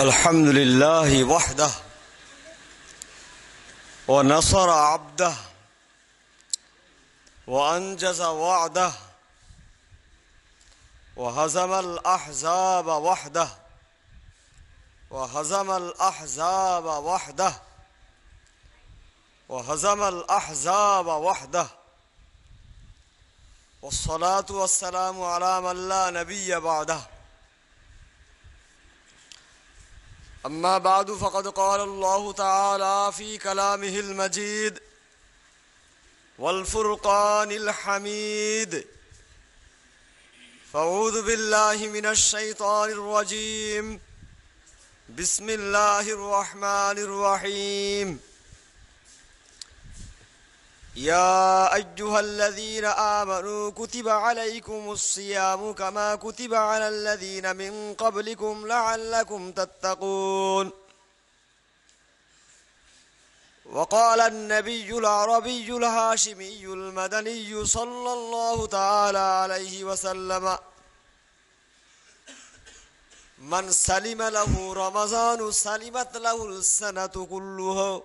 الحمد لله وحده ونصر عبده وأنجز وعده وهزم الأحزاب وحده وهزم الأحزاب وحده وهزم الأحزاب وحده والصلاة والسلام على من لا نبي بعده أما بعد فقد قال الله تعالى في كلامه المجيد والفرقان الحميد فأعوذ بالله من الشيطان الرجيم بسم الله الرحمن الرحيم يا أيها الذين آمنوا كتب عليكم الصيام كما كتب على الذين من قبلكم لعلكم تتقون وقال النبي العربي الهاشمي المدني صلى الله تعالى عليه وسلم من سلم له رمضان سلمت له السنة كلها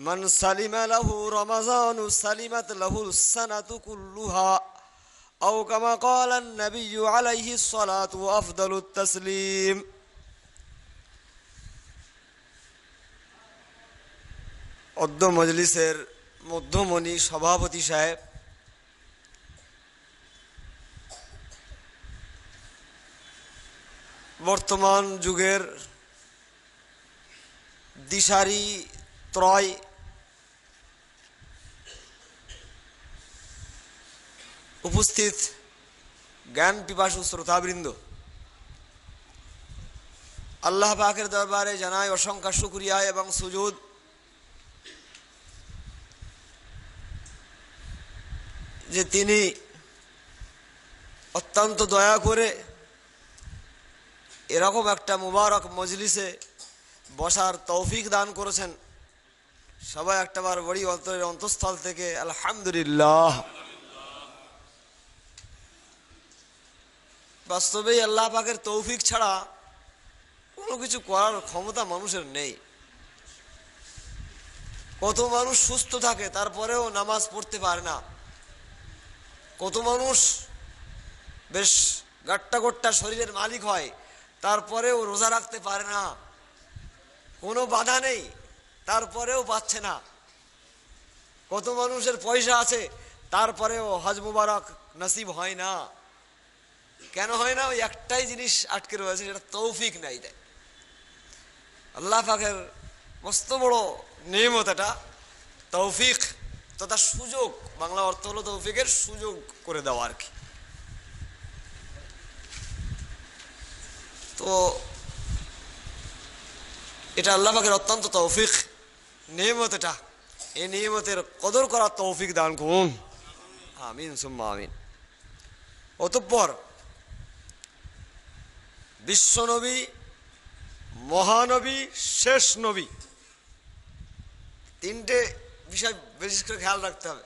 من سلم له رمضان سلمت له السنة كلها أو كما قال النبي عليه الصلاة وأفضل التسليم অদ্য মজলিসের মধ্যমণি সভাপতি সাহেব বর্তমান যুগের দিশারি ত্রয় উপস্থিত জ্ঞান পিপাসু শ্রোতাবৃন্দ আল্লাহ পাকের দরবারে জানাই অসংখ্য শুক্রিয়া এবং সুযোগ যে তিনি অত্যন্ত দয়া করে এরকম একটা মুবারক মজলিসে বসার তৌফিক দান করেছেন সবাই একটাবার বড়ি অন্তরের অন্তঃস্থল থেকে আলহামদুলিল্লাহ বাস্তবেই আল্লাহ পাকের তৌফিক ছাড়া কোনো কিছু করার ক্ষমতা মানুষের নেই কত মানুষ সুস্থ থাকে তারপরেও নামাজ পড়তে পারে না কত মানুষ বেশ গাট্টা গোট্টা শরীরের মালিক হয় তারপরেও রোজা রাখতে পারে না কোনো বাধা নেই তারপরেও পাচ্ছে না কত মানুষের পয়সা আছে তারপরেও হজ মুবারক নসিব হয় না কেন হয় না ওই একটাই জিনিস আটকে রয়েছে সেটা তৌফিক নাই দেয় আল্লাহ পাকের মস্ত বড় নিয়মত এটা তৌফিক তথা সুযোগ বাংলা অর্থ হলো তৌফিকের সুযোগ করে দেওয়া আর কি তো এটা আল্লাহ পাকের অত্যন্ত তৌফিক নিয়মত এটা এই নিয়মতের কদর করা তৌফিক দান করুন আমিন সুম্মা আমিন অতঃপর বিশ্বনবী মহানবী শেষ নবী তিনটে বিষয় বিশেষ করে খেয়াল রাখতে হবে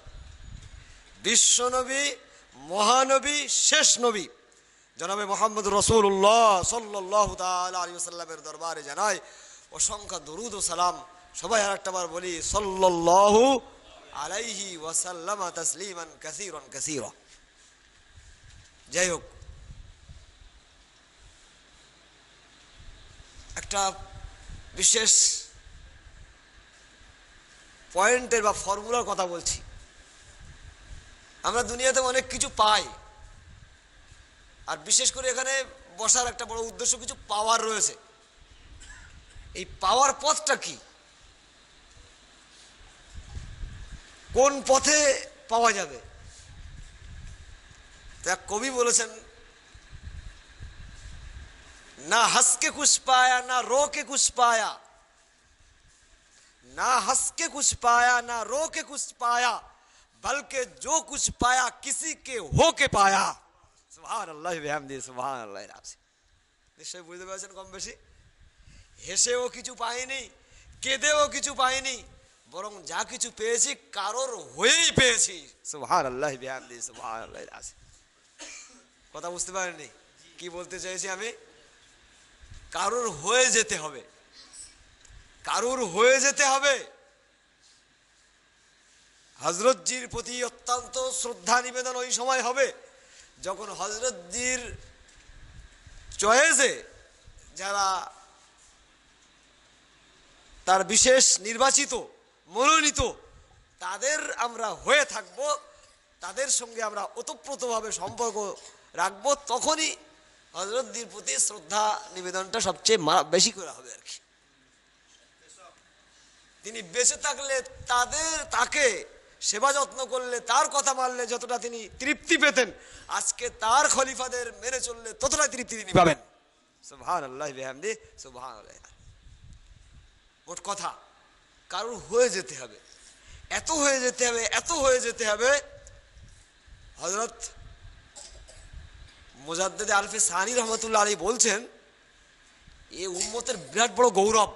বিশ্বনবী মহানবী শেষ নবী জনাবে মোহাম্মদ রসুল্লাহ সাল্লাহ আলিয়াল্লামের দরবারে জানায় অসংখ্য দরুদ ও সালাম সবাই আর বার বলি সাল্লাহ আলাইহি ওয়াসাল্লাম তসলিমান কাসিরন কাসির যাই হোক একটা বিশেষ পয়েন্টের বা ফর্মুলার কথা বলছি আমরা দুনিয়াতে অনেক কিছু পাই আর বিশেষ করে এখানে বসার একটা বড় উদ্দেশ্য কিছু পাওয়ার রয়েছে এই পাওয়ার পথটা কি কোন পথে পাওয়া যাবে তা কবি বলেছেন ना हंस के कुछ पाया ना रो के कुछ पाया ना हंस के कुछ पाया ना रो के कुछ पाया बल्कि जो कुछ पाया किसी के हो के पाया सुभान अल्लाह व्यायाम दी सुभान अल्लाह रासी निश्चय बुझते बच्चन कम बेसी हेसे वो किचु पाए नहीं केदे वो किचु पाए नहीं बरों जा किचु पेची कारोर हुए ही पेची सुभान अल्लाह व्यायाम दी सुभान अल्लाह रासी पता बुझते बार नहीं की बोलते चाहिए हमें কারোর হয়ে যেতে হবে কারোর হয়ে যেতে হবে হজরতজির প্রতি অত্যন্ত শ্রদ্ধা নিবেদন ওই সময় হবে যখন হজরতজির চয়েসে যারা তার বিশেষ নির্বাচিত মনোনীত তাদের আমরা হয়ে থাকব তাদের সঙ্গে আমরা ওতপ্রোতভাবে সম্পর্ক রাখবো তখনই হজরতদির প্রতি শ্রদ্ধা নিবেদনটা সবচেয়ে বেশি করা হবে আর কি তিনি বেঁচে থাকলে তাদের তাকে সেবা যত্ন করলে তার কথা মানলে যতটা তিনি তৃপ্তি পেতেন আজকে তার খলিফাদের মেনে চললে ততটা তৃপ্তি তিনি পাবেন আল্লাহ আল্লাহ মোট কথা কারোর হয়ে যেতে হবে এত হয়ে যেতে হবে এত হয়ে যেতে হবে হজরত মোজাদ্দ আলফে সানি রহমতুল্লাহ আলী বলছেন এ উম্মতের বিরাট বড় গৌরব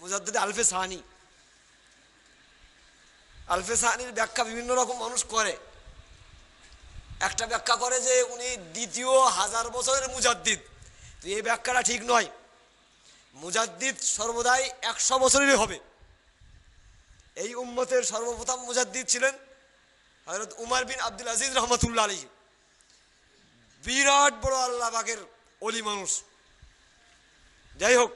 মোজাদ্দ আলফে সাহানি আলফে সাহানির ব্যাখ্যা বিভিন্ন রকম মানুষ করে একটা ব্যাখ্যা করে যে উনি দ্বিতীয় হাজার বছরের মুজাদ্দিদ তো এই ব্যাখ্যাটা ঠিক নয় মুজাদ্দিদ সর্বদাই একশো বছরেরই হবে এই উম্মতের সর্বপ্রথম মুজাদ্দিদ ছিলেন হজরত উমার বিন আব্দুল আজিজ রহমতুল্লাহ আলী বিরাট বড় আল্লাহ বাঘের অলি মানুষ যাই হোক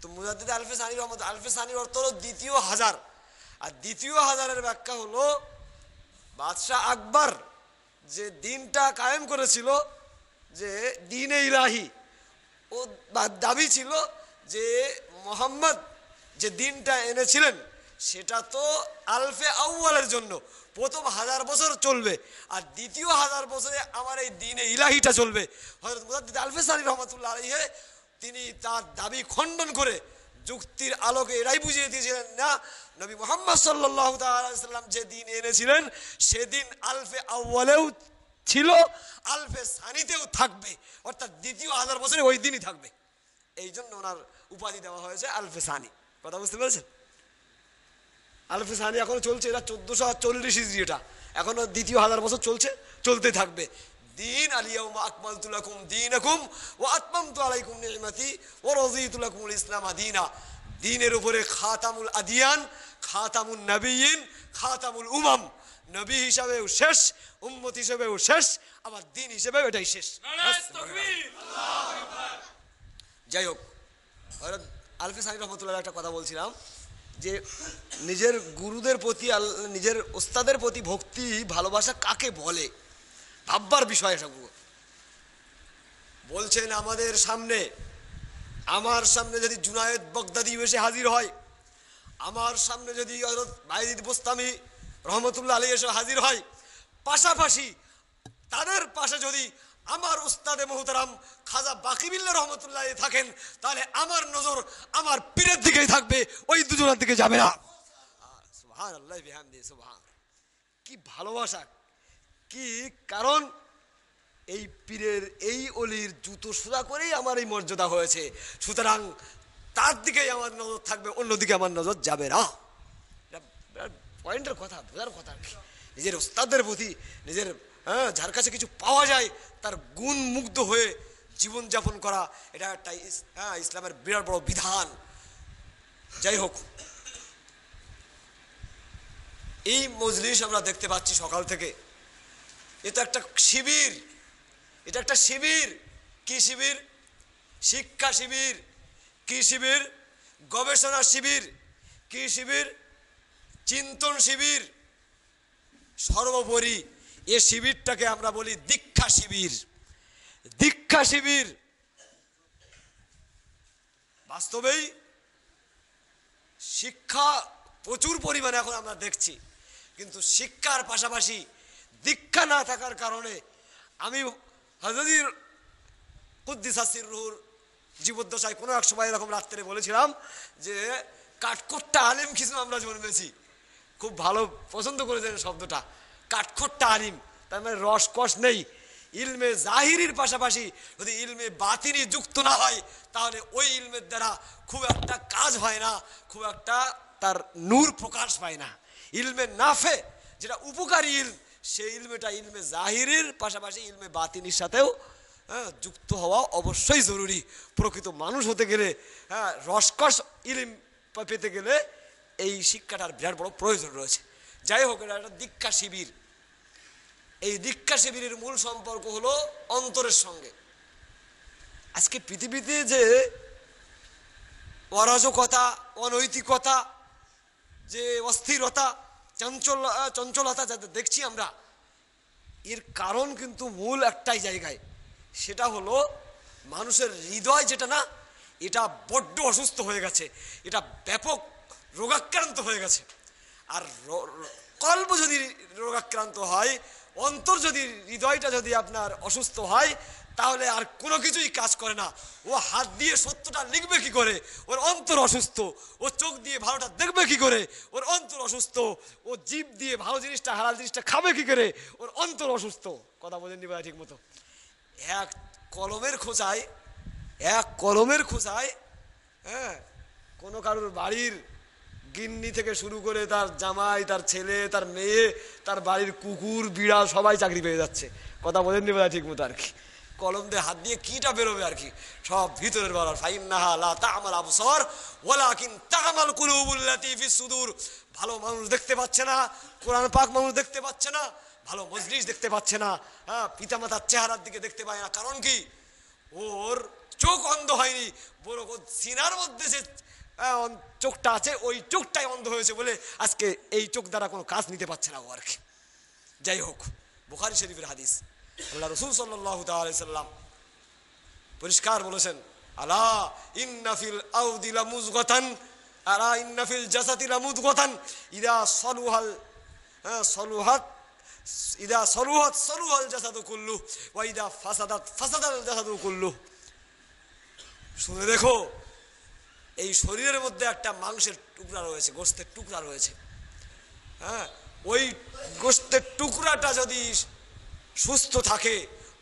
তো মুজাদ্দিদ আলফে সানি রহমত আলফে সানির অর্থ হলো দ্বিতীয় হাজার আর দ্বিতীয় হাজারের ব্যাখ্যা হলো বাদশাহ আকবর যে দিনটা কায়েম করেছিল যে দিন ইলাহি ও দাবি ছিল যে মোহাম্মদ যে দিনটা এনেছিলেন সেটা তো আলফে আউ্বালের জন্য প্রথম হাজার বছর চলবে আর দ্বিতীয় হাজার বছরে আমার এই দিনে ইলাহিটা চলবে হজরত মুজাদ্দিদ আলফে সারি রহমতুল্লাহ আলহে তিনি তার দাবি খণ্ডন করে যুক্তির আলোকে এরাই বুঝিয়ে দিয়েছিলেন না নবী মোহাম্মদ সাল্লাহ তাল্লাম যে দিন এনেছিলেন সেদিন আলফে আউ্বালেও ছিল আলফে সানিতেও থাকবে অর্থাৎ দ্বিতীয় হাজার বছরে ওই দিনই থাকবে এই জন্য ওনার উপাধি দেওয়া হয়েছে আলফে সানি কথা বুঝতে পেরেছেন আলফে সানি এখনও চলছে এটা চোদ্দোশো চল্লিশ ইজি এটা এখনও দ্বিতীয় হাজার বছর চলছে চলতে থাকবে দিন আলিয়াউমা আকমাল তুলাকুম দিন আকুম ও আত্মাম তু আলাইকুম নিমাতি ও রজি তুলাকুমুল ইসলাম আদিনা দিনের উপরে খাতামুল আদিয়ান খাতামুল নবীন খাতামুল উমাম নবী হিসাবেও শেষ উম্মত হিসাবেও শেষ আবার দিন হিসেবেও এটাই শেষ যাই হোক আলফে সাহিদ রহমতুল্লাহ একটা কথা বলছিলাম যে নিজের গুরুদের প্রতি নিজের ওস্তাদের প্রতি ভক্তি ভালোবাসা কাকে বলে ভাববার বিষয় ঠাকুর বলছেন আমাদের সামনে আমার সামনে যদি জুনায়েদ বগদাদি এসে হাজির হয় আমার সামনে যদি বাইদিদ বোস্তামি রহমতুল্লাহ আলী এসে হাজির হয় পাশাপাশি তাদের পাশে যদি আমার উস্তাদে মহতারাম খাজা বাকিবিল্লা রহমতুল্লাহ থাকেন তাহলে আমার নজর আমার পীরের দিকেই থাকবে ওই দুজনের দিকে যাবে না সুহান আল্লাহ বিহান দিয়ে সুহান কি ভালোবাসা কি কারণ এই পীরের এই অলির জুতো সোজা করেই আমার এই মর্যাদা হয়েছে সুতরাং তার দিকেই আমার নজর থাকবে অন্যদিকে আমার নজর যাবে না পয়েন্টের কথা বোঝার কথা নিজের উস্তাদের প্রতি নিজের হ্যাঁ যার কাছে কিছু পাওয়া যায় তার গুণ মুগ্ধ হয়ে জীবনযাপন করা এটা একটা হ্যাঁ ইসলামের বিরাট বড় বিধান যাই হোক এই মজলিস আমরা দেখতে পাচ্ছি সকাল থেকে এটা একটা শিবির এটা একটা শিবির কি শিবির শিক্ষা শিবির কি শিবির গবেষণা শিবির কি শিবির চিন্তন শিবির সর্বোপরি এ শিবিরটাকে আমরা বলি দীক্ষা শিবির দীক্ষা শিবির বাস্তবেই শিক্ষা প্রচুর পরিমাণে এখন আমরা দেখছি কিন্তু শিক্ষার পাশাপাশি দীক্ষা না থাকার কারণে আমি কুদ্দি কুদ্দিসাসির রুহুর জীবদ্দশায় কোনো এক সময় এরকম রাত্রে বলেছিলাম যে কাঠকোট্টা আলেম কিছু আমরা জন্মেছি খুব ভালো পছন্দ করেছেন শব্দটা কাঠখোট্টা তালিম তার মানে রসকস নেই ইলমে জাহিরির পাশাপাশি যদি ইলমে বাতিনি যুক্ত না হয় তাহলে ওই ইলমের দ্বারা খুব একটা কাজ হয় না খুব একটা তার নূর প্রকাশ পায় না ইলমে নাফে যেটা উপকারী ইলম সেই ইলমেটা ইলমে জাহিরের পাশাপাশি ইলমে বাতিনির সাথেও হ্যাঁ যুক্ত হওয়া অবশ্যই জরুরি প্রকৃত মানুষ হতে গেলে হ্যাঁ রসকস ইলিম পেতে গেলে এই শিক্ষাটার বিরাট বড় প্রয়োজন রয়েছে যাই হোক এটা একটা দীক্ষা শিবির এই দীক্ষা শিবিরের মূল সম্পর্ক হলো অন্তরের সঙ্গে আজকে পৃথিবীতে যে অরাজকতা অনৈতিকতা যে অস্থিরতা চঞ্চল চঞ্চলতা যাতে দেখছি আমরা এর কারণ কিন্তু মূল একটাই জায়গায় সেটা হলো মানুষের হৃদয় যেটা না এটা বড্ড অসুস্থ হয়ে গেছে এটা ব্যাপক রোগাক্রান্ত হয়ে গেছে আর কল্প যদি রোগাক্রান্ত হয় অন্তর যদি হৃদয়টা যদি আপনার অসুস্থ হয় তাহলে আর কোনো কিছুই কাজ করে না ও হাত দিয়ে সত্যটা লিখবে কি করে ওর অন্তর অসুস্থ ও চোখ দিয়ে ভালোটা দেখবে কি করে ওর অন্তর অসুস্থ ও জীব দিয়ে ভালো জিনিসটা হারাল জিনিসটা খাবে কি করে ওর অন্তর অসুস্থ কথা বলেননি ভাই ঠিক মতো এক কলমের খোঁচায় এক কলমের খোঁচায় হ্যাঁ কোনো কারোর বাড়ির গিন্নি থেকে শুরু করে তার জামাই তার ছেলে তার মেয়ে তার বাড়ির কুকুর বিড়াল সবাই চাকরি পেয়ে যাচ্ছে কথা বলেন নি বোধহয় ঠিক মতো আর কি কলম দিয়ে হাত দিয়ে কিটা বেরোবে আর কি সব ভিতরের বলার ফাইন তামাল তামাল সুদূর ভালো মানুষ দেখতে পাচ্ছে না কোরআন পাক মানুষ দেখতে পাচ্ছে না ভালো মজলিস দেখতে পাচ্ছে না হ্যাঁ পিতামাতার চেহারার দিকে দেখতে পায় না কারণ কি ওর চোখ অন্ধ হয়নি বড় সিনার মধ্যে সে চোখটা আছে ওই চোখটাই অন্ধ হয়েছে বলে আজকে এই চোখ দ্বারা কোনো কাজ নিতে পারছে না ও আর কি যাই হোক বুখারি শরীফের হাদিস আল্লাহ রসুল সাল্লাহ তাল্লাম পরিষ্কার বলেছেন আলা ইন্নাফিল আউদিলা মুজগতান আলা ইন্নাফিল জাসাতিলা মুজগতান ইদা সলুহাল হ্যাঁ সলুহাত ইদা সলুহাত সলুহাল জাসাদু কুল্লু ওয়া ইদা ফাসাদাত ফাসাদাল জাসাদু কুল্লু শুনে দেখো এই শরীরের মধ্যে একটা মাংসের টুকরা রয়েছে গোস্তের টুকরা রয়েছে হ্যাঁ ওই গোস্তের টুকরাটা যদি সুস্থ থাকে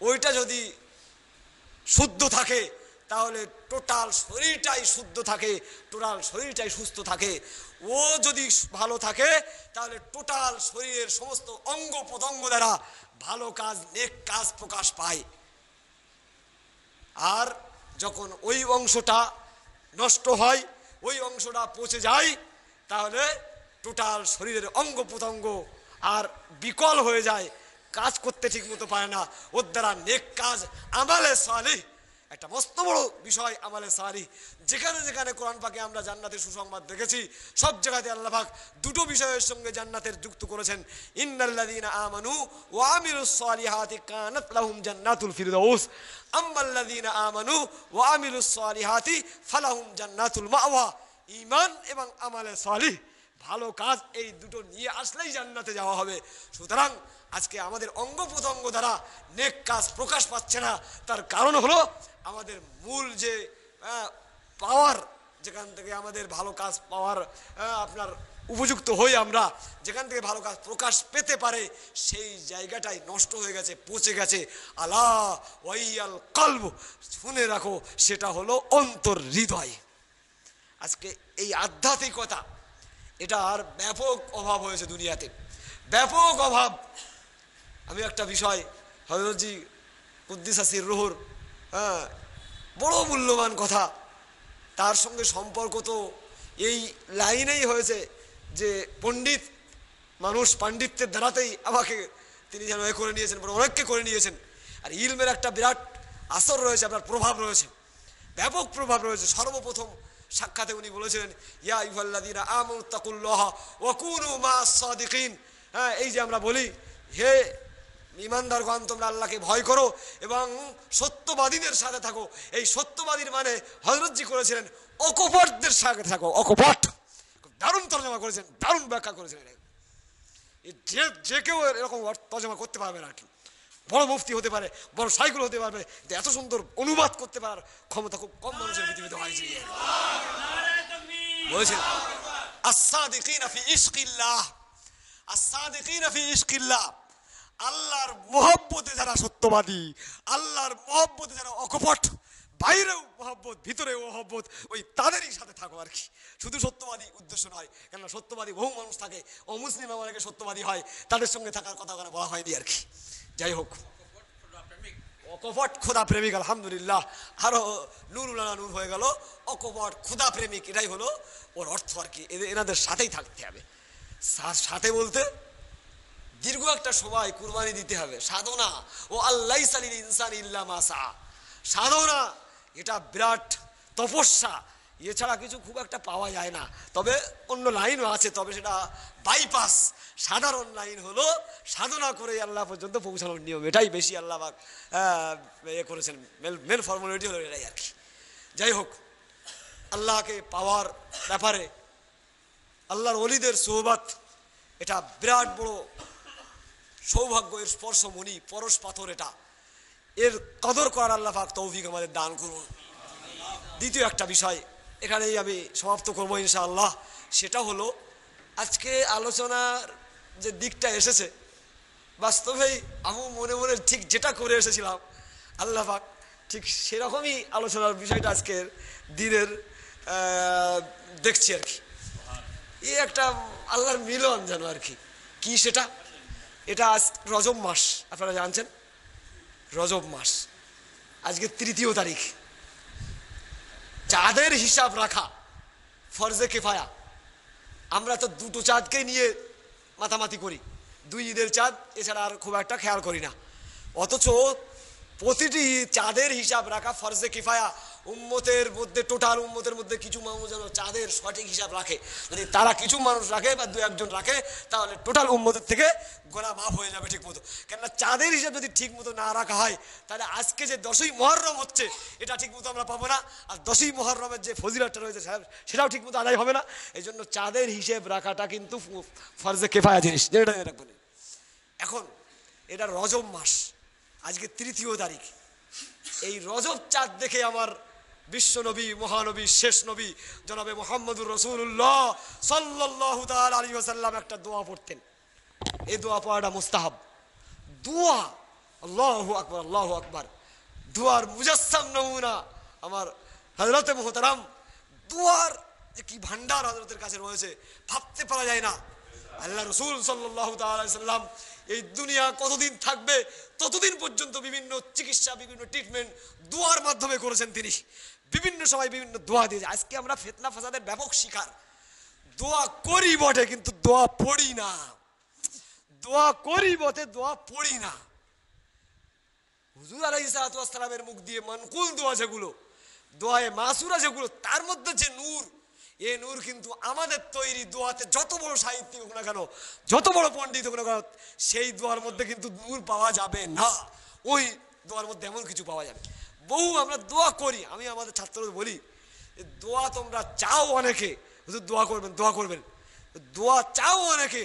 ওইটা যদি শুদ্ধ থাকে তাহলে টোটাল শরীরটাই শুদ্ধ থাকে টোটাল শরীরটাই সুস্থ থাকে ও যদি ভালো থাকে তাহলে টোটাল শরীরের সমস্ত অঙ্গ প্রত্যঙ্গ দ্বারা ভালো কাজ নেক কাজ প্রকাশ পায় আর যখন ওই অংশটা নষ্ট হয় ওই অংশটা পচে যায় তাহলে টোটাল শরীরের অঙ্গ প্রত্যঙ্গ আর বিকল হয়ে যায় কাজ করতে ঠিক মতো পায় না ওর দ্বারা নেক কাজ আমালে সালিহ একটা মস্ত বড় বিষয় আমালে সারি যেখানে যেখানে কোরআন পাকে আমরা জান্নাতের সুসংবাদ দেখেছি সব জায়গাতে আল্লাহাক দুটো বিষয়ের সঙ্গে জান্নাতের যুক্ত করেছেন ইন্নাল্লাদিনা আমানু ও আমিরুসলিহাতি কানাত লাহুম জান্নাতুল ফিরদৌস আম্মাল্লাদিনা আমানু ও আমিরুসলিহাতি ফালাহুম জান্নাতুল মাওয়া ইমান এবং আমালে সালিহ ভালো কাজ এই দুটো নিয়ে আসলেই জান্নাতে যাওয়া হবে সুতরাং আজকে আমাদের অঙ্গ প্রত্যঙ্গ দ্বারা নেক কাজ প্রকাশ পাচ্ছে না তার কারণ হলো আমাদের মূল যে পাওয়ার যেখান থেকে আমাদের ভালো কাজ পাওয়ার আপনার উপযুক্ত হই আমরা যেখান থেকে ভালো কাজ প্রকাশ পেতে পারে সেই জায়গাটাই নষ্ট হয়ে গেছে পচে গেছে আলা ওয়াইয়াল কল্ব শুনে রাখো সেটা হলো অন্তর হৃদয় আজকে এই আধ্যাত্মিকতা এটার ব্যাপক অভাব হয়েছে দুনিয়াতে ব্যাপক অভাব আমি একটা বিষয় হজরতজি কুদ্দিস আসির রোহর হ্যাঁ, বড় মূল্যবান কথা তার সঙ্গে সম্পর্ক তো এই লাইনেই হয়েছে যে পণ্ডিত মানুষ পাণ্ডিত্যের দ্বারাতেই আমাকে তিনি যেন এ করে নিয়েছেন বড় অনেককে করে নিয়েছেন আর ইলমের একটা বিরাট আসর রয়েছে আপনার প্রভাব রয়েছে ব্যাপক প্রভাব রয়েছে সর্বপ্রথম সাক্ষাতে উনি বলেছিলেন ইয়া ইভাল্লাদিনা আমুল তাকুল্লাহ ওকুন মা সাদিকিন হ্যাঁ এই যে আমরা বলি হে ইমানদারগণ তোমরা আল্লাহকে ভয় করো এবং সত্যবাদীদের সাথে থাকো এই সত্যবাদীর মানে হজরতজি করেছিলেন অকপটদের সাথে থাকো অকপট দারুণ তর্জমা করেছেন দারুণ ব্যাখ্যা করেছেন যে যে কেউ এরকম তর্জমা করতে পারবে না কি বড় মুফতি হতে পারে বড় সাইকেল হতে পারবে এত সুন্দর অনুবাদ করতে পারার ক্ষমতা খুব কম মানুষের পৃথিবীতে হয়েছে বলেছেন আসাদিকিন ইস্কিল্লাহ আসাদ আসাদিকিন আল্লাহর মোহব্বতে যারা সত্যবাদী আল্লাহর মোহব্বতে যারা অকপট বাইরেও মহব্বত ভিতরেও মহব্বত ওই তাদেরই সাথে থাকো আর কি শুধু সত্যবাদী উদ্দেশ্য নয় কেননা সত্যবাদী বহু মানুষ থাকে মুসলিম আমাদেরকে সত্যবাদী হয় তাদের সঙ্গে থাকার কথা ওখানে বলা হয়নি আর কি যাই হোক অকপট খোদা প্রেমিক আলহামদুলিল্লাহ আরও নূর উলানা নূর হয়ে গেল অকপট খোদা প্রেমিক এটাই হলো ওর অর্থ আর কি এনাদের সাথেই থাকতে হবে সাথে বলতে দীর্ঘ একটা সময় কুরবানি দিতে হবে সাধনা ও আল্লাহ সালিন ইনসান ইল্লা মাসা সাধনা এটা বিরাট তপস্যা এছাড়া কিছু খুব একটা পাওয়া যায় না তবে অন্য লাইনও আছে তবে সেটা বাইপাস সাধারণ লাইন হলো সাধনা করে আল্লাহ পর্যন্ত পৌঁছানোর নিয়ম এটাই বেশি আল্লাহ বাক করেছেন মেল মেন ফর্মালিটি হলো এটাই আর কি যাই হোক আল্লাহকে পাওয়ার ব্যাপারে আল্লাহর অলিদের সোহবাত এটা বিরাট বড় সৌভাগ্য এর স্পর্শমণি পরশ পাথর এটা এর কদর করার আল্লাহ পাক তৌফিক আমাদের দান করুন দ্বিতীয় একটা বিষয় এখানেই আমি সমাপ্ত করব আল্লাহ সেটা হলো আজকে আলোচনার যে দিকটা এসেছে বাস্তবেই আমি মনে মনে ঠিক যেটা করে এসেছিলাম আল্লাহ পাক ঠিক সেরকমই আলোচনার বিষয়টা আজকের দিনের দেখছি আর কি এই একটা আল্লাহর মিলন যেন আর কি কী সেটা এটা আজ রজব মাস আপনারা জানছেন রজব মাস আজকে তৃতীয় তারিখ চাঁদের হিসাব রাখা ফরজে কেফায়া আমরা তো দুটো চাঁদকে নিয়ে মাতামাতি করি দুই ঈদের চাঁদ এছাড়া আর খুব একটা খেয়াল করি না অথচ প্রতিটি চাঁদের হিসাব রাখা ফরজে কিফায়া উম্মতের মধ্যে টোটাল উম্মতের মধ্যে কিছু মানুষ যেন চাঁদের সঠিক হিসাব রাখে যদি তারা কিছু মানুষ রাখে বা দু একজন রাখে তাহলে টোটাল উম্মতের থেকে গোনা মাফ হয়ে যাবে ঠিক মতো কেননা চাঁদের হিসাব যদি ঠিক মতো না রাখা হয় তাহলে আজকে যে দশই মহরম হচ্ছে এটা ঠিক মতো আমরা পাবো না আর দশই মহরমের যে ফজিলাটা রয়েছে সেটাও ঠিক মতো আদায় হবে না এই জন্য চাঁদের হিসেব রাখাটা কিন্তু ফরজে কেফায়া জিনিস যেটা রাখবেন এখন এটা রজম মাস আজকে তৃতীয় তারিখ এই রজব চাঁদ দেখে আমার বিশ্বনবী মহানবী শেষ নবী জনাবে মোহাম্মদুর রসুল্লাহ সাল্লাহ তাল আলী আসাল্লাম একটা দোয়া পড়তেন এই দোয়া পড়াটা মুস্তাহাব দোয়া আল্লাহ আকবর আল্লাহ আকবর দোয়ার মুজাসম নমুনা আমার হজরত মোহতারাম দোয়ার যে কি ভান্ডার হজরতের কাছে রয়েছে ভাবতে পারা যায় না আল্লাহ রসুল সাল্লাহ তাল্লাম এই দুনিয়া কতদিন থাকবে ততদিন পর্যন্ত বিভিন্ন চিকিৎসা বিভিন্ন ট্রিটমেন্ট দোয়ার মাধ্যমে করেছেন তিনি বিভিন্ন সময় বিভিন্ন দোয়া দিয়েছে আজকে আমরা ফেতনা ফাসাদের ব্যাপক শিকার দোয়া করি বটে কিন্তু দোয়া পড়ি না দোয়া করি বটে দোয়া পড়ি না হুজুর আলহি সালামের মুখ দিয়ে মানকুল দোয়া যেগুলো দোয়ায় মাসুরা যেগুলো তার মধ্যে যে নূর এ নূর কিন্তু আমাদের তৈরি দোয়াতে যত বড় সাহিত্যিক হোক না কেন যত বড় পণ্ডিত হোক না কেন সেই দোয়ার মধ্যে কিন্তু নূর পাওয়া যাবে না ওই দোয়ার মধ্যে এমন কিছু পাওয়া যাবে বহু আমরা দোয়া করি আমি আমাদের ছাত্রদের বলি দোয়া তোমরা চাও অনেকে শুধু দোয়া করবেন দোয়া করবেন দোয়া চাও অনেকে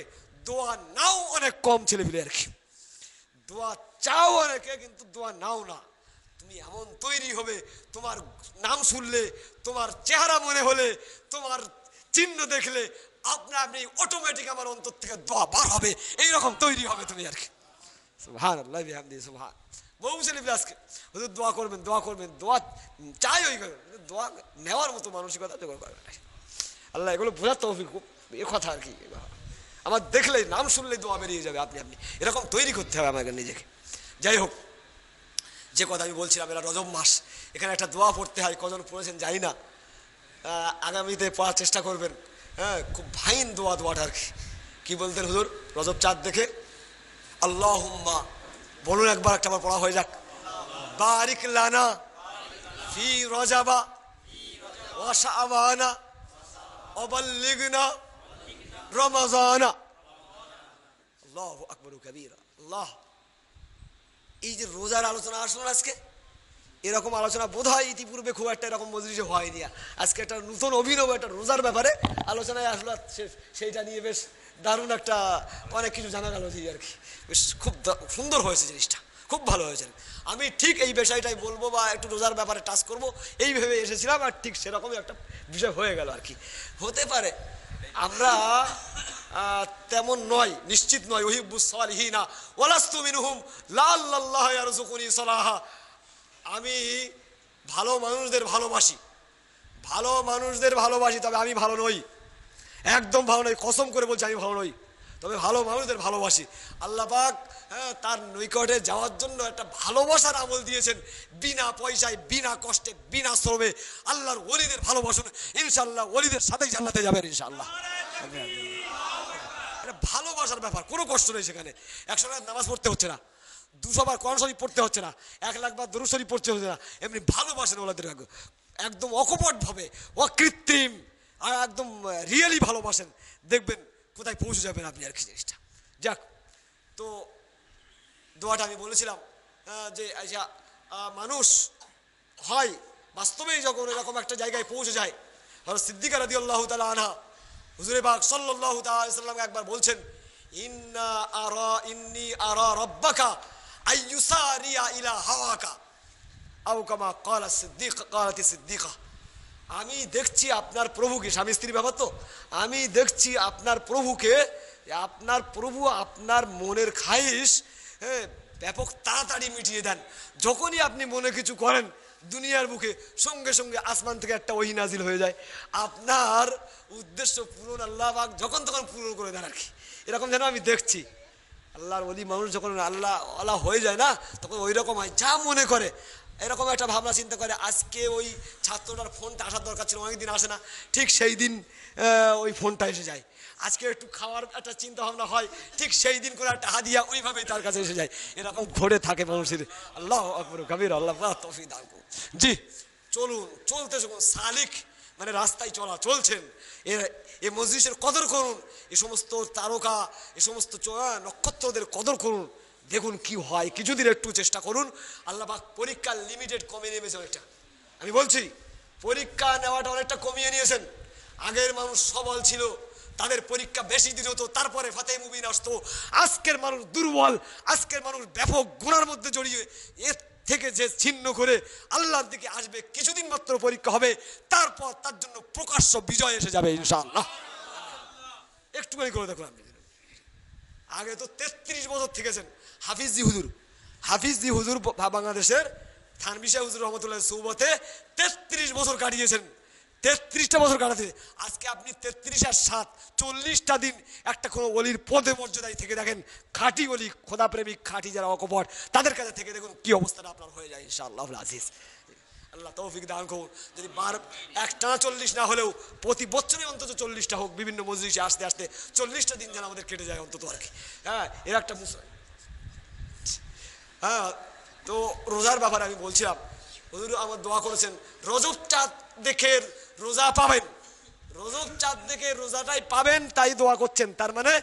দোয়া নাও অনেক কম ছেলেপিলে আর কি দোয়া চাও অনেকে কিন্তু দোয়া নাও না তুমি এমন তৈরি হবে তোমার নাম শুনলে তোমার চেহারা মনে হলে তোমার চিহ্ন দেখলে আপনি আপনি অটোমেটিক আমার অন্তর থেকে দোয়া বার হবে এইরকম তৈরি হবে তুমি আর কি সুহান আল্লাহ বিহামদি সুহান বহু আজকে হুজুর দোয়া করবেন দোয়া করবেন দোয়া চাই ওই করবেন দোয়া নেওয়ার মতো মানসিকতা জোগাড় করবেন আল্লাহ এগুলো বোঝার তহফিক খুব এ কথা আর কি আমার দেখলেই নাম শুনলেই দোয়া বেরিয়ে যাবে আপনি আপনি এরকম তৈরি করতে হবে আমাকে নিজেকে যাই হোক যে কথা আমি বলছিলাম এটা রজব মাস এখানে একটা দোয়া পড়তে হয় কজন পড়েছেন জানি না আগামীতে পড়ার চেষ্টা করবেন হ্যাঁ খুব ভাইন দোয়া দোয়াটা আর কি কী বলতেন হুজুর রজব চাঁদ দেখে আল্লাহ হুম্মা বলুন একবার একটা আমার পড়া হয়ে যাক বারিক লানা ফি রজাবা ওয়াশাবানা অবাল্লিগনা রমাজানা আল্লাহু আকবর কবীরা আল্লাহ এই যে রোজার আলোচনা আসলো আজকে এরকম আলোচনা বোধ হয় ইতিপূর্বে খুব একটা এরকম হয় হয়নি আজকে একটা নতুন অভিনব একটা রোজার ব্যাপারে আলোচনায় আসলো সেইটা নিয়ে বেশ দারুণ একটা অনেক কিছু জানা গেল আর কি বেশ খুব সুন্দর হয়েছে জিনিসটা খুব ভালো হয়েছে আমি ঠিক এই বিষয়টাই বলবো বা একটু রোজার ব্যাপারে টাচ করব এই ভেবে এসেছিলাম আর ঠিক সেরকমই একটা বিষয় হয়ে গেল আর কি হতে পারে আমরা তেমন নয় নিশ্চিত নয় না ওলাস্তু মিনুহুম লাল্লাহ ইয়ারজুকুনি সালাহা আমি ভালো মানুষদের ভালোবাসি ভালো মানুষদের ভালোবাসি তবে আমি ভালো নই একদম ভালো নই কসম করে বলছি আমি ভালো নই তবে ভালো মানুষদের ভালোবাসি আল্লাহ পাক হ্যাঁ তার নৈকটে যাওয়ার জন্য একটা ভালোবাসার আমল দিয়েছেন বিনা পয়সায় বিনা কষ্টে বিনা শ্রমে আল্লাহর ওলিদের ভালোবাসুন ইনশাল্লাহ ওলিদের সাথেই জান্নাতে যাবেন ইনশাল্লাহ এটা ভালোবাসার ব্যাপার কোনো কষ্ট নেই সেখানে একশো টাকার নামাজ পড়তে হচ্ছে না দুশো বার কোরআন শরীফ পড়তে হচ্ছে না এক লাখ বার দরু শরীফ পড়তে হচ্ছে না এমনি ভালোবাসেন ওলাদের একদম অকপটভাবে অকৃত্রিম আর একদম রিয়েলি ভালোবাসেন দেখবেন কোথায় পৌঁছে যাবেন আপনি আর কি জিনিসটা যাক তো দোয়াটা আমি বলেছিলাম যে আচ্ছা, মানুষ হয় বাস্তবেই যখন এরকম একটা জায়গায় পৌঁছে যায় হর সিদ্দিকা রাদি আল্লাহ তালা আনহা হুজুরে বাগ সাল্লাহ তাল্লামকে একবার বলছেন ইন্না আরা ইন্নি আরা রব্বাকা আইয়ুসারিয়া ইলা হাওয়াকা আউকামা কলা সিদ্দিক কলাতি সিদ্দিকা আমি দেখছি আপনার প্রভুকে স্বামী স্ত্রী ব্যাপার তো আমি দেখছি আপনার প্রভুকে আপনার প্রভু আপনার মনের খাইশ হ্যাঁ ব্যাপক তাড়াতাড়ি মিটিয়ে দেন যখনই আপনি মনে কিছু করেন দুনিয়ার বুকে সঙ্গে সঙ্গে আসমান থেকে একটা ওহি নাজিল হয়ে যায় আপনার উদ্দেশ্য পূরণ আল্লাহ পাক যখন তখন পূরণ করে দেন আর কি এরকম যেন আমি দেখছি আল্লাহর ওলি মানুষ যখন আল্লাহ আল্লাহ হয়ে যায় না তখন ওই রকম হয় যা মনে করে এরকম একটা ভাবনা চিন্তা করে আজকে ওই ছাত্রটার ফোনটা আসার দরকার ছিল অনেকদিন আসে না ঠিক সেই দিন ওই ফোনটা এসে যায় আজকে একটু খাওয়ার একটা চিন্তা ভাবনা হয় ঠিক সেই দিন করে একটা হাদিয়া ওইভাবেই তার কাছে এসে যায় এরকম ঘরে থাকে মানুষের আল্লাহ আকবর কবির আল্লাহ তফি দাগো জি চলুন চলতে চলুন সালিক মানে রাস্তায় চলা চলছেন এ এ মজলিসের কদর করুন এ সমস্ত তারকা এ সমস্ত নক্ষত্রদের কদর করুন দেখুন কি হয় কিছুদিন একটু চেষ্টা করুন আল্লাহবাক পরীক্ষা লিমিটেড কমে নেমেছে অনেকটা আমি বলছি পরীক্ষা নেওয়াটা অনেকটা কমিয়ে নিয়েছেন আগের মানুষ সবল ছিল তাদের পরীক্ষা বেশি দিন হতো তারপরে ফাতে মুবিন আসতো আজকের মানুষ দুর্বল আজকের মানুষ ব্যাপক গুণার মধ্যে জড়িয়ে এর থেকে যে ছিন্ন করে আল্লাহর দিকে আসবে কিছুদিন মাত্র পরীক্ষা হবে তারপর তার জন্য প্রকাশ্য বিজয় এসে যাবে ইনশাআল্লাহ একটুখানি করে দেখলাম আগে তো তেত্রিশ বছর থেকেছেন হাফিজজি হুজুর হাফিজজি হুজুর বাংলাদেশের থানবিশা হুজুর রহমতুল্লাহ সৌবতে তেত্রিশ বছর কাটিয়েছেন তেত্রিশটা বছর কাটাতে আজকে আপনি তেত্রিশ আর সাত চল্লিশটা দিন একটা কোনো অলির পদে মর্যাদায় থেকে দেখেন খাঁটি অলি খোদাপ্রেমিক খাঁটি যারা অকপট তাদের কাছে থেকে দেখুন কী অবস্থাটা আপনার হয়ে যায় ইনশাআল্লাহ আজিজ আল্লাহ তৌফিক দান করুন যদি বার একটা চল্লিশ না হলেও প্রতি বছরে অন্তত চল্লিশটা হোক বিভিন্ন মজলিসে আসতে আসতে চল্লিশটা দিন যেন আমাদের কেটে যায় অন্তত আর কি হ্যাঁ এর একটা হ্যাঁ তো রোজার ব্যাপারে আমি বলছিলাম আমার দোয়া করেছেন চাঁদ দেখে রোজা পাবেন রোজক চাঁদ দেখে রোজাটাই পাবেন তাই দোয়া করছেন তার মানে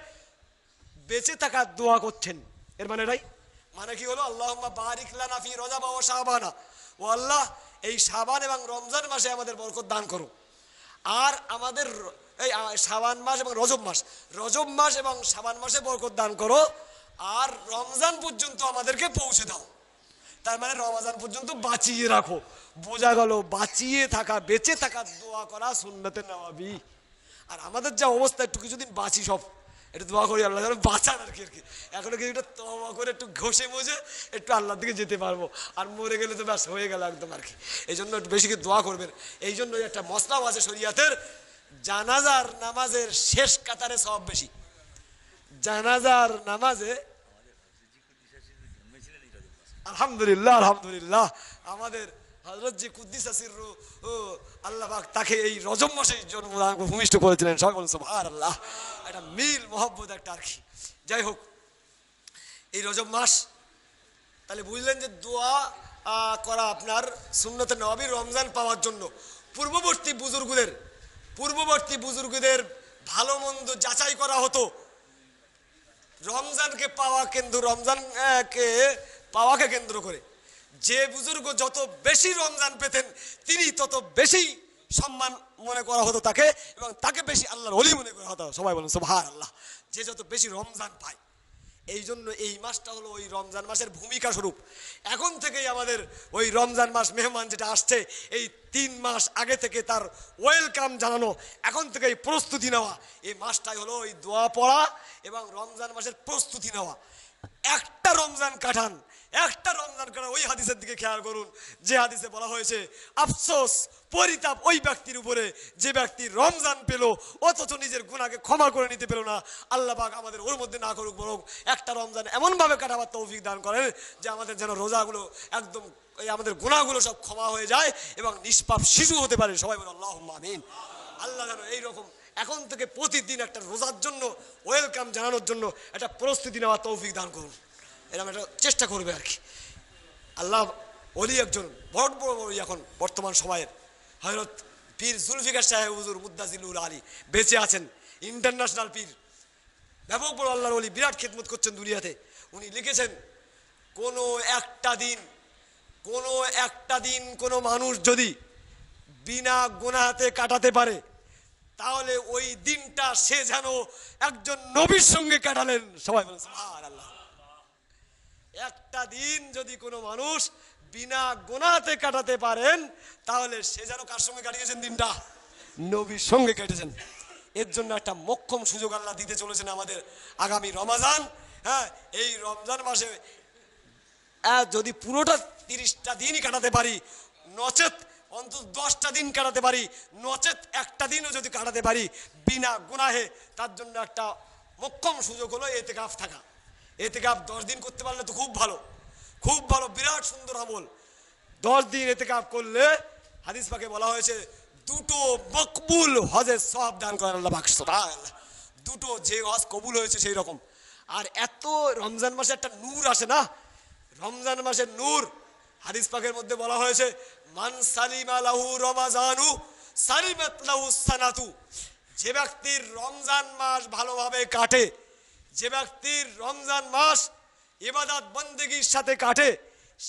বেঁচে থাকার দোয়া করছেন এর মানে তাই মানে কি হলো আল্লাহ বারিকলানা ফি রোজা বাবা শাহবানা ও আল্লাহ এই সাবান এবং রমজান মাসে আমাদের বরকত দান করো আর আমাদের এই সাবান মাস এবং রজব মাস রজব মাস এবং সাবান মাসে বরকত দান করো আর রমজান পর্যন্ত আমাদেরকে পৌঁছে দাও তার মানে রমাজান পর্যন্ত বাঁচিয়ে রাখো বোঝা গেল বাঁচিয়ে থাকা বেঁচে থাকা দোয়া করা সুন্নতে নামাবি আর আমাদের যা অবস্থা একটু কিছুদিন বাঁচি সব একটু দোয়া করি আল্লাহ বাঁচান আর কি আর কি এখনো কিছু একটা তবা করে একটু ঘষে মজে একটু আল্লাহর দিকে যেতে পারবো আর মরে গেলে তো ব্যাস হয়ে গেল একদম আর কি এই জন্য একটু বেশি দোয়া করবেন এই জন্য একটা মশলাও আছে শরিয়াতের জানাজার নামাজের শেষ কাতারে সব বেশি জানাজার নামাজে আলহামদুলিল্লাহ আলহামদুলিল্লাহ আমাদের হজরত যে কুদ্দিস আসিরু ও আল্লাহবাক তাকে এই রজম মাসের জন্ম ভূমিষ্ঠ করেছিলেন সবাই বলুন আল্লাহ একটা মিল মহব্বত একটা আর কি যাই হোক এই রজম মাস তাহলে বুঝলেন যে দোয়া করা আপনার শূন্যতে নবী রমজান পাওয়ার জন্য পূর্ববর্তী বুজুর্গদের পূর্ববর্তী বুজুর্গদের ভালো মন্দ যাচাই করা হতো রমজানকে পাওয়া কিন্তু রমজানকে পাওয়াকে কেন্দ্র করে যে বুজুর্গ যত বেশি রমজান পেতেন তিনি তত বেশি সম্মান মনে করা হতো তাকে এবং তাকে বেশি আল্লাহর অলি মনে করা হতো সবাই বলেন সোভার আল্লাহ যে যত বেশি রমজান পায় এই জন্য এই মাসটা হলো ওই রমজান মাসের ভূমিকা স্বরূপ এখন থেকেই আমাদের ওই রমজান মাস মেহমান যেটা আসছে এই তিন মাস আগে থেকে তার ওয়েলকাম জানানো এখন থেকে এই প্রস্তুতি নেওয়া এই মাসটাই হলো ওই দোয়া পড়া এবং রমজান মাসের প্রস্তুতি নেওয়া একটা রমজান কাটান একটা রমজান করা ওই হাদিসের দিকে খেয়াল করুন যে হাদিসে বলা হয়েছে আফসোস পরিতাপ ওই ব্যক্তির উপরে যে ব্যক্তি রমজান পেল অথচ নিজের গুণাকে ক্ষমা করে নিতে পেল না আল্লাহবাক আমাদের ওর মধ্যে না করুক বরং একটা রমজান এমনভাবে কাটাবার তৌফিক দান করেন যে আমাদের যেন রোজাগুলো একদম এই আমাদের গুণাগুলো সব ক্ষমা হয়ে যায় এবং নিষ্পাপ শিশু হতে পারে সবাই বলে আল্লাহ মামিন আল্লাহ যেন এইরকম এখন থেকে প্রতিদিন একটা রোজার জন্য ওয়েলকাম জানানোর জন্য একটা প্রস্তুতি নেওয়া তৌফিক দান করুন এরকম একটা চেষ্টা করবে আর কি আল্লাহ অলি একজন বড় বড় এখন বর্তমান সময়ের হজরত পীর জুলফিকার সাহেব হুজুর মুদাজিলুল আলী বেঁচে আছেন ইন্টারন্যাশনাল পীর ব্যাপক বড় আল্লাহর অলি বিরাট খেদমত করছেন দুনিয়াতে উনি লিখেছেন কোনো একটা দিন কোনো একটা দিন কোনো মানুষ যদি বিনা গোনাহাতে কাটাতে পারে তাহলে ওই দিনটা সে যেন একজন নবীর সঙ্গে কাটালেন সবাই আর আল্লাহ একটা দিন যদি কোনো মানুষ বিনা গোনাতে কাটাতে পারেন তাহলে সে যেন কার সঙ্গে কাটিয়েছেন দিনটা নবীর সঙ্গে কেটেছেন এর জন্য একটা মক্ষম সুযোগ আল্লাহ দিতে চলেছেন আমাদের আগামী রমাজান হ্যাঁ এই রমজান মাসে যদি পুরোটা তিরিশটা দিনই কাটাতে পারি নচেত অন্তত দশটা দিন কাটাতে পারি নচেত একটা দিনও যদি কাটাতে পারি বিনা গুনাহে তার জন্য একটা মক্ষম সুযোগ হলো এতে কাফ থাকা এ থেকে আপ দশ দিন করতে পারলে তো খুব ভালো খুব ভালো বিরাট সুন্দর আমল দশ দিন এ থেকে আপ করলে হাদিস পাকে বলা হয়েছে দুটো মকবুল হজের সব দান করেন আল্লাহ বাকসতাল দুটো যে হজ কবুল হয়েছে সেই রকম আর এত রমজান মাসে একটা নূর আসে না রমজান মাসের নূর হাদিস পাকের মধ্যে বলা হয়েছে মান সালিমা লাহু রমাজানু সালিমাত লাহু সানাতু যে ব্যক্তির রমজান মাস ভালোভাবে কাটে যে ব্যক্তির রমজান মাস এবাদাত বন্দেগীর সাথে কাটে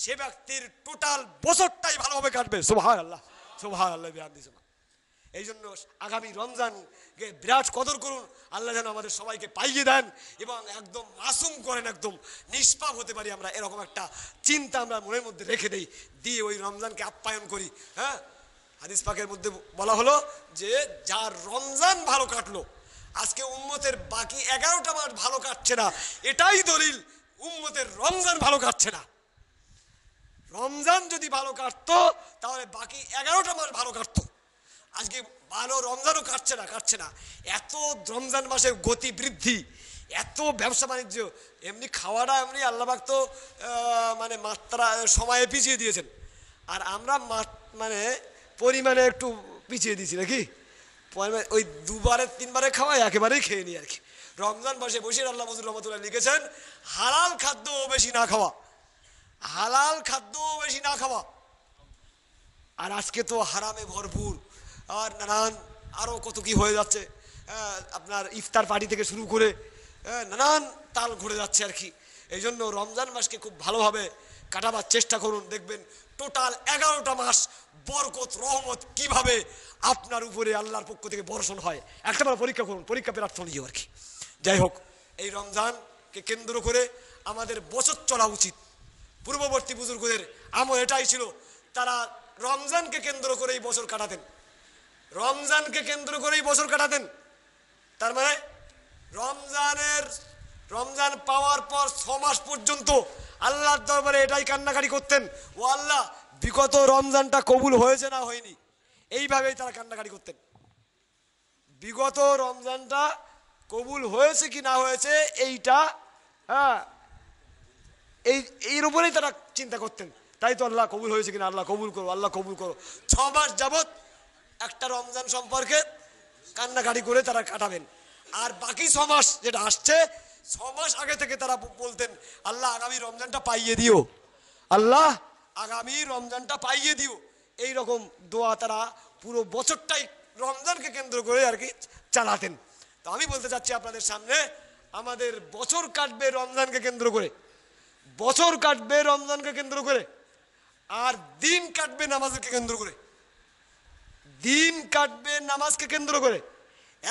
সে ব্যক্তির টোটাল বছরটাই ভালোভাবে কাটবে সোভার আল্লাহ সোভার আল্লাহ বিহার দিয়েছে এই জন্য আগামী রমজানকে বিরাট কদর করুন আল্লাহ যেন আমাদের সবাইকে পাইয়ে দেন এবং একদম মাসুম করেন একদম নিষ্পাপ হতে পারি আমরা এরকম একটা চিন্তা আমরা মনের মধ্যে রেখে দেই দিয়ে ওই রমজানকে আপ্যায়ন করি হ্যাঁ হাদিস পাকের মধ্যে বলা হলো যে যার রমজান ভালো কাটলো আজকে উম্মতের বাকি এগারোটা মাস ভালো কাটছে না এটাই দলিল উম্মতের রমজান ভালো কাটছে না রমজান যদি ভালো কাটতো তাহলে বাকি এগারোটা মাস ভালো কাটতো আজকে ভালো রমজানও কাটছে না কাটছে না এত রমজান মাসের গতি বৃদ্ধি এত ব্যবসা বাণিজ্য এমনি খাওয়াটা এমনি আল্লাহবাক তো মানে মাত্রা সময়ে পিছিয়ে দিয়েছেন আর আমরা মানে পরিমাণে একটু পিছিয়ে দিয়েছি নাকি পয়েন্ট ওই দুবারে তিনবারে খাওয়াই একেবারেই খেয়ে নিই আর কি রমজান মাসে বসে আল্লাহ মজুর রহমতুল্লাহ লিখেছেন হালাল খাদ্য বেশি না খাওয়া হালাল খাদ্য বেশি না খাওয়া আর আজকে তো হারামে ভরপুর আর নানান আরও কত কি হয়ে যাচ্ছে হ্যাঁ, আপনার ইফতার পার্টি থেকে শুরু করে হ্যাঁ, নানান তাল ঘুরে যাচ্ছে আর কি এই জন্য রমজান মাসকে খুব ভালোভাবে কাটাবার চেষ্টা করুন দেখবেন টোটাল এগারোটা মাস বরকত রহমত কিভাবে আপনার উপরে আল্লাহর পক্ষ থেকে বর্ষণ হয় একটা বার পরীক্ষা করুন পরীক্ষা প্রার্থনা দিয়ে আর কি যাই হোক এই রমজানকে কেন্দ্র করে আমাদের বছর চলা উচিত পূর্ববর্তী বুজুর্গদের আমার এটাই ছিল তারা রমজানকে কেন্দ্র করে এই বছর কাটাতেন রমজানকে কেন্দ্র করে এই বছর কাটাতেন তার মানে রমজানের রমজান পাওয়ার পর ছ মাস পর্যন্ত আল্লাহর দরবারে এটাই কান্নাকাটি করতেন ও আল্লাহ বিগত রমজানটা কবুল হয়েছে না হয়নি এইভাবেই তারা কান্নাকাটি করতেন বিগত রমজানটা কবুল হয়েছে কি না হয়েছে এইটা হ্যাঁ এই এর উপরেই তারা চিন্তা করতেন তাই তো আল্লাহ কবুল হয়েছে কিনা আল্লাহ কবুল করো আল্লাহ কবুল করো ছ মাস যাবৎ একটা রমজান সম্পর্কে কান্নাকাটি করে তারা কাটাবেন আর বাকি ছ মাস যেটা আসছে ছ মাস আগে থেকে তারা বলতেন আল্লাহ আগামী রমজানটা পাইয়ে দিও আল্লাহ আগামী রমজানটা পাইয়ে দিও এই রকম দোয়া তারা পুরো বছরটাই রমজানকে কেন্দ্র করে আর কি চালাতেন তো আমি বলতে চাচ্ছি আপনাদের সামনে আমাদের বছর কাটবে রমজানকে কেন্দ্র করে বছর কাটবে রমজানকে কেন্দ্র করে আর দিন কাটবে নামাজকে কেন্দ্র করে দিন কাটবে নামাজকে কেন্দ্র করে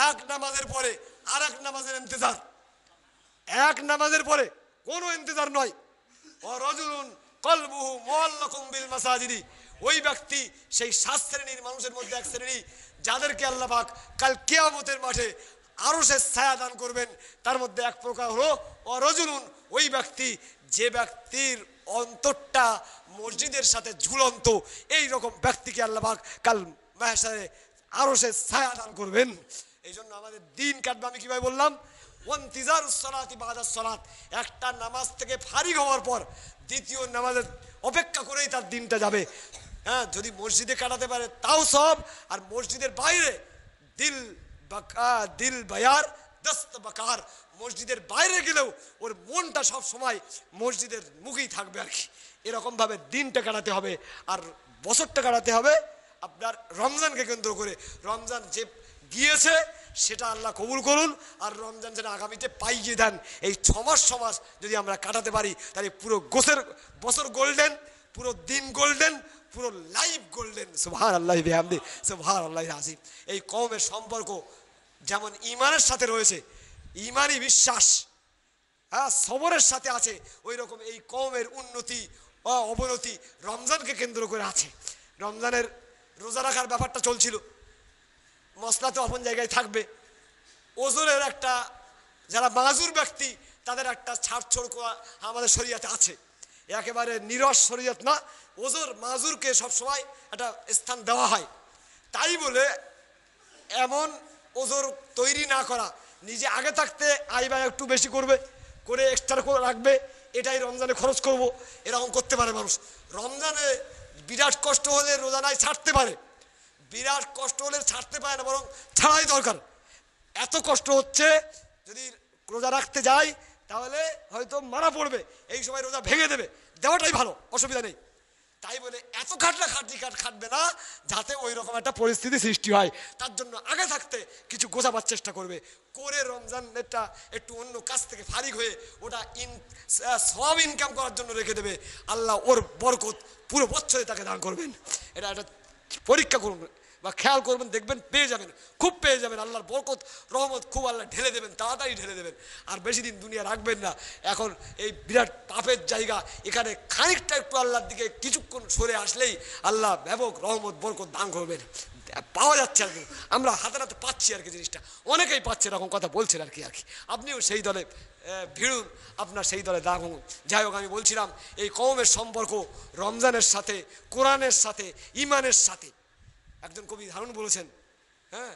এক নামাজের পরে আর এক নামাজের ইন্তজার এক নামাজের পরে কোনো ইন্তজার নয় অরজুন কলবুহু মোয়াল্লাকুম মাসাজিদি ওই ব্যক্তি সেই সাত শ্রেণীর মানুষের মধ্যে এক শ্রেণী যাদেরকে আল্লাহ পাক কাল কেয়ামতের মাঠে আরও সে ছায়া দান করবেন তার মধ্যে এক প্রকার হলো অরজুলুন ওই ব্যক্তি যে ব্যক্তির অন্তরটা মসজিদের সাথে ঝুলন্ত এই রকম ব্যক্তিকে আল্লাহ পাক কাল মাহেশারে আরও সে ছায়া দান করবেন এই জন্য আমাদের দিন কাটবে আমি কীভাবে বললাম ওয়ান সলাতি বাদার সলাত একটা নামাজ থেকে ফারিক হওয়ার পর দ্বিতীয় নামাজের অপেক্ষা করেই তার দিনটা যাবে হ্যাঁ যদি মসজিদে কাটাতে পারে তাও সব আর মসজিদের বাইরে দিল বাকা দিল বায়ার দস্ত বাকার মসজিদের বাইরে গেলেও ওর মনটা সব সময় মসজিদের মুখেই থাকবে আর কি এরকমভাবে দিনটা কাটাতে হবে আর বছরটা কাটাতে হবে আপনার রমজানকে কেন্দ্র করে রমজান যে দিয়েছে সেটা আল্লাহ কবুল করুন আর রমজান যেন আগামীতে পাইয়ে দেন এই ছমাস ছমাস যদি আমরা কাটাতে পারি তাহলে পুরো গোসের বছর গোল্ডেন পুরো দিন গোল্ডেন পুরো লাইফ গোল্ডেন সুভার আল্লাহ বেহামদি সুভার আল্লাহ আসিফ এই কমের সম্পর্ক যেমন ইমানের সাথে রয়েছে ইমানই বিশ্বাস হ্যাঁ সবরের সাথে আছে ওই রকম এই কমের উন্নতি অবনতি রমজানকে কেন্দ্র করে আছে রমজানের রোজা রাখার ব্যাপারটা চলছিল মশলা তো আপন জায়গায় থাকবে ওজনের একটা যারা মাজুর ব্যক্তি তাদের একটা ছাড়ছড় করা আমাদের শরীয়তে আছে একেবারে নিরস শরীয়ত না ওজোর মাজুরকে সবসময় একটা স্থান দেওয়া হয় তাই বলে এমন ওজোর তৈরি না করা নিজে আগে থাকতে আয় ব্যয় একটু বেশি করবে করে এক্সট্রা করে রাখবে এটাই রমজানে খরচ করব এরকম করতে পারে মানুষ রমজানে বিরাট কষ্ট হলে রোজানায় ছাড়তে পারে বিরাট কষ্ট হলে ছাড়তে পায় না বরং ছাড়াই দরকার এত কষ্ট হচ্ছে যদি রোজা রাখতে যাই তাহলে হয়তো মারা পড়বে এই সময় রোজা ভেঙে দেবে দেওয়াটাই ভালো অসুবিধা নেই তাই বলে এত খাটলা খাটি খাট খাটবে না যাতে ওই রকম একটা পরিস্থিতি সৃষ্টি হয় তার জন্য আগে থাকতে কিছু গোছাবার চেষ্টা করবে করে রমজানেরটা একটু অন্য কাজ থেকে ফারিক হয়ে ওটা ইন সব ইনকাম করার জন্য রেখে দেবে আল্লাহ ওর বরকত পুরো বছরে তাকে দান করবেন এটা একটা পরীক্ষা করুন বা খেয়াল করবেন দেখবেন পেয়ে যাবেন খুব পেয়ে যাবেন আল্লাহর বরকত রহমত খুব আল্লাহ ঢেলে দেবেন তাড়াতাড়ি ঢেলে দেবেন আর বেশি দিন দুনিয়া রাখবেন না এখন এই বিরাট পাপের জায়গা এখানে খানিকটা একটু আল্লাহর দিকে কিছুক্ষণ সরে আসলেই আল্লাহ ব্যাপক রহমত বরকত দান করবেন পাওয়া যাচ্ছে আর কি আমরা হাতে পাচ্ছি আর কি জিনিসটা অনেকেই পাচ্ছে এরকম কথা বলছেন আর কি আর কি আপনিও সেই দলে ভিড়ুন আপনার সেই দলে দাগুন যাই হোক আমি বলছিলাম এই কমের সম্পর্ক রমজানের সাথে কোরআনের সাথে ইমানের সাথে একজন কবি ধারণ বলেছেন হ্যাঁ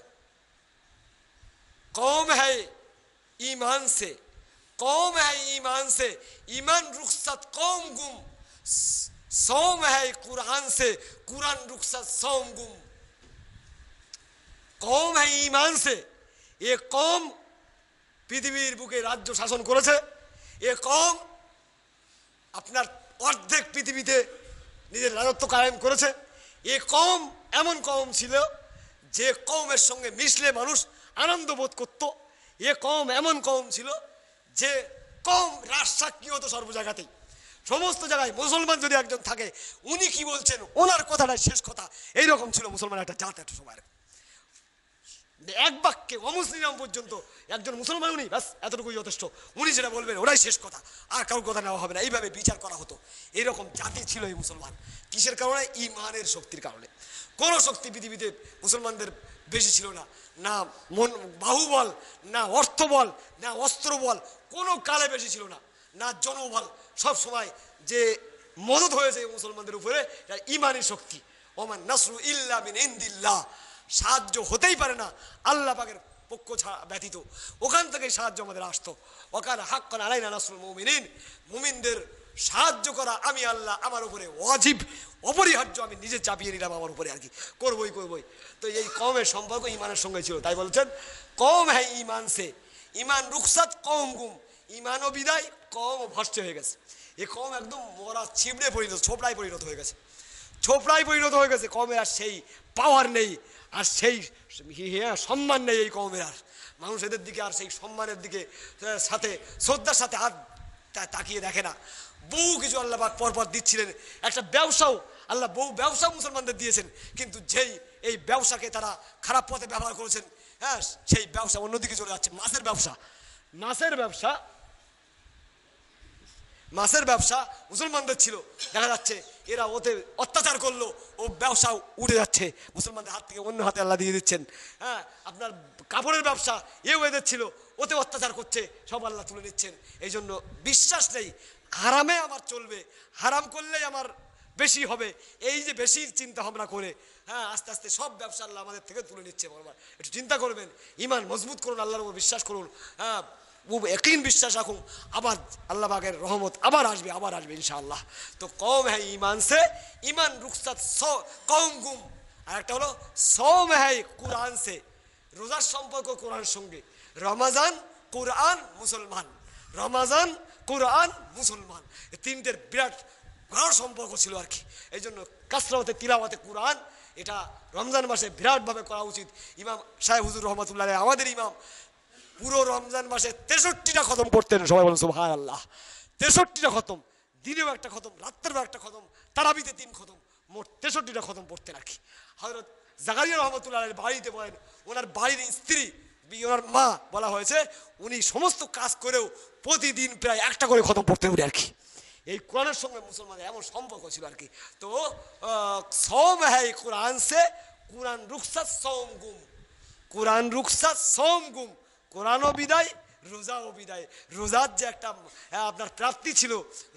কম হ্যায় ইমান সে কম হ্যায় ইমান সে ইমান রুখসাত কম গুম সোম হ্যায় কুরআন সে কুরআন রুখসাত সোম গুম কম হ্যাঁ ইমান এ কম পৃথিবীর বুকে রাজ্য শাসন করেছে এ কম আপনার অর্ধেক পৃথিবীতে নিজের রাজত্ব কায়েম করেছে এ কম এমন কম ছিল যে কমের সঙ্গে মিশলে মানুষ আনন্দ বোধ করত এ কম এমন কম ছিল যে কম রাজসাক্ষী হতো সর্ব জায়গাতেই সমস্ত জায়গায় মুসলমান যদি একজন থাকে উনি কি বলছেন ওনার কথাটা শেষ কথা এইরকম ছিল মুসলমান একটা জাত একটা সময়ের এক বাক্যে অমুসলিম পর্যন্ত একজন মুসলমান উনি ব্যাস এতটুকুই যথেষ্ট উনি যেটা বলবেন ওরাই শেষ কথা আর কারোর কথা নেওয়া হবে না এইভাবে বিচার করা হতো এরকম জাতি ছিল এই মুসলমান কিসের কারণে ইমানের শক্তির কারণে কোনো শক্তি পৃথিবীতে মুসলমানদের বেশি ছিল না না মন বাহুবল না অর্থবল না অস্ত্রবল কোনো কালে বেশি ছিল না না জনবল সব সময় যে মদত হয়েছে মুসলমানদের উপরে ইমানের শক্তি ওমান নাসরু ইল্লা বিন ইন্দিল্লা সাহায্য হতেই পারে না আল্লাহ পাকের পক্ষ ছাড়া ব্যতীত ওখান থেকে সাহায্য আমাদের আসতো ওখান হাক্কন আলাই নাসুল মুমিনিন মুমিনদের সাহায্য করা আমি আল্লাহ আমার উপরে অজীব অপরিহার্য আমি নিজে চাপিয়ে নিলাম আমার উপরে আর কি করবই করবই তো এই কমের সম্পর্ক ইমানের সঙ্গে ছিল তাই বলছেন কম হ্যাঁ ইমান সে ইমান রুকসাত কম গুম ইমানও বিদায় কম ভষ্ট হয়ে গেছে এ কম একদম মরা ছিবড়ে পরিণত ছোপড়ায় পরিণত হয়ে গেছে ছোপড়ায় পরিণত হয়ে গেছে কমে আর সেই পাওয়ার নেই আর সেই হ্যাঁ সম্মান নেই এই কমের আর মানুষ এদের দিকে আর সেই সম্মানের দিকে সাথে শ্রদ্ধার সাথে হাত তাকিয়ে দেখে না বহু কিছু আল্লাহবাক পরপর দিচ্ছিলেন একটা ব্যবসাও আল্লাহ বহু ব্যবসা মুসলমানদের দিয়েছেন কিন্তু যেই এই ব্যবসাকে তারা খারাপ পথে ব্যবহার করেছেন হ্যাঁ সেই ব্যবসা অন্যদিকে চলে যাচ্ছে মাছের ব্যবসা মাছের ব্যবসা মাছের ব্যবসা মুসলমানদের ছিল দেখা যাচ্ছে এরা ওদের অত্যাচার করলো ও ব্যবসা উঠে যাচ্ছে মুসলমানদের হাত থেকে অন্য হাতে আল্লাহ দিয়ে দিচ্ছেন হ্যাঁ আপনার কাপড়ের ব্যবসা এও এদের ছিল ওতে অত্যাচার করছে সব আল্লাহ তুলে নিচ্ছেন এই জন্য বিশ্বাস নেই হারামে আমার চলবে হারাম করলেই আমার বেশি হবে এই যে বেশি চিন্তা ভাবনা করে হ্যাঁ আস্তে আস্তে সব ব্যবসা আল্লাহ আমাদের থেকে তুলে নিচ্ছে বারবার একটু চিন্তা করবেন ইমান মজবুত করুন আল্লাহর উপর বিশ্বাস করুন হ্যাঁ একই বিশ্বাস রাখুন আবার আল্লাহ বাগের রহমত আবার আসবে আবার আসবে ইনশাআল্লাহ তো কম হ্যাঁ ইমান সে ইমান রুখসাত কম গুম আর একটা হলো সম হ্যাঁ কোরআন সে রোজার সম্পর্ক কোরআন সঙ্গে রমাজান কোরআন মুসলমান রমাজান কোরআন মুসলমান তিনটের বিরাট ঘর সম্পর্ক ছিল আর কি এই জন্য কাসরাওয়াতে তিলাওয়াতে কোরআন এটা রমজান মাসে বিরাটভাবে করা উচিত ইমাম সাহেব হুজুর রহমতুল্লাহ আমাদের ইমাম পুরো রমজান মাসে তেষট্টিটা খতম করতেন সবাই বলেন সুহান আল্লাহ তেষট্টিটা খতম দিনেও একটা খতম রাত্রেও একটা খতম তারাবিতে তিন খতম মোট তেষট্টিটা খতম পড়তে রাখি হজরত জাগারিয়া রহমতুল্লাহ বাড়িতে বলেন ওনার বাড়ির স্ত্রী ওনার মা বলা হয়েছে উনি সমস্ত কাজ করেও প্রতিদিন প্রায় একটা করে খতম পড়তে উনি আর কি এই কোরআনের সঙ্গে মুসলমানের এমন সম্পর্ক ছিল আর কি তো সম হ্যাঁ কোরআন সে কোরআন রুকসাদ সম গুম কোরআন রুকসাদ সম গুম কোরআনও বিদায় রোজাও বিদায় রোজার যে একটা হ্যাঁ, আপনার প্রাপ্তি ছিল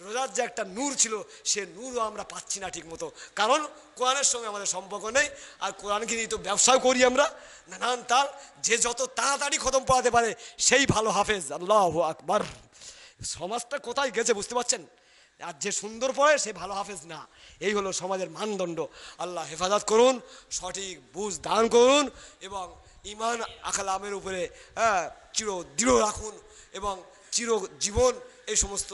রোজার যে একটা নূর ছিল সে নূরও আমরা পাচ্ছি না ঠিক মতো কারণ কোরআনের সঙ্গে আমাদের সম্পর্ক নেই আর কোরআনকে নিয়ে তো ব্যবসাও করি আমরা নানান তাল যে যত তাড়াতাড়ি খতম পড়াতে পারে সেই ভালো হাফেজ আল্লাহ আকবর সমাজটা কোথায় গেছে বুঝতে পারছেন আর যে সুন্দর পড়ে সে ভালো হাফেজ না এই হলো সমাজের মানদণ্ড আল্লাহ হেফাজত করুন সঠিক বুঝ দান করুন এবং ইমান আকালামের উপরে হ্যাঁ চির দৃঢ় রাখুন এবং চির জীবন এই সমস্ত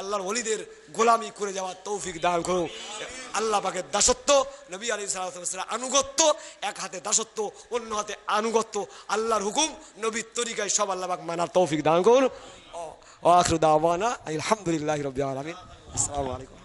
আল্লাহর অলিদের গোলামি করে যাওয়ার তৌফিক দান করুন আল্লাহ পাকের দাসত্ব নবী আলী সাল্লাহ আনুগত্য এক হাতে দাসত্ব অন্য হাতে আনুগত্য আল্লাহর হুকুম নবীর তরিকায় সব আল্লাহ পাক মানার তৌফিক দান করুন ও আখরুদ্দাওয়ানা আলহামদুলিল্লাহ রবিআ আলমিন আসসালামু আলাইকুম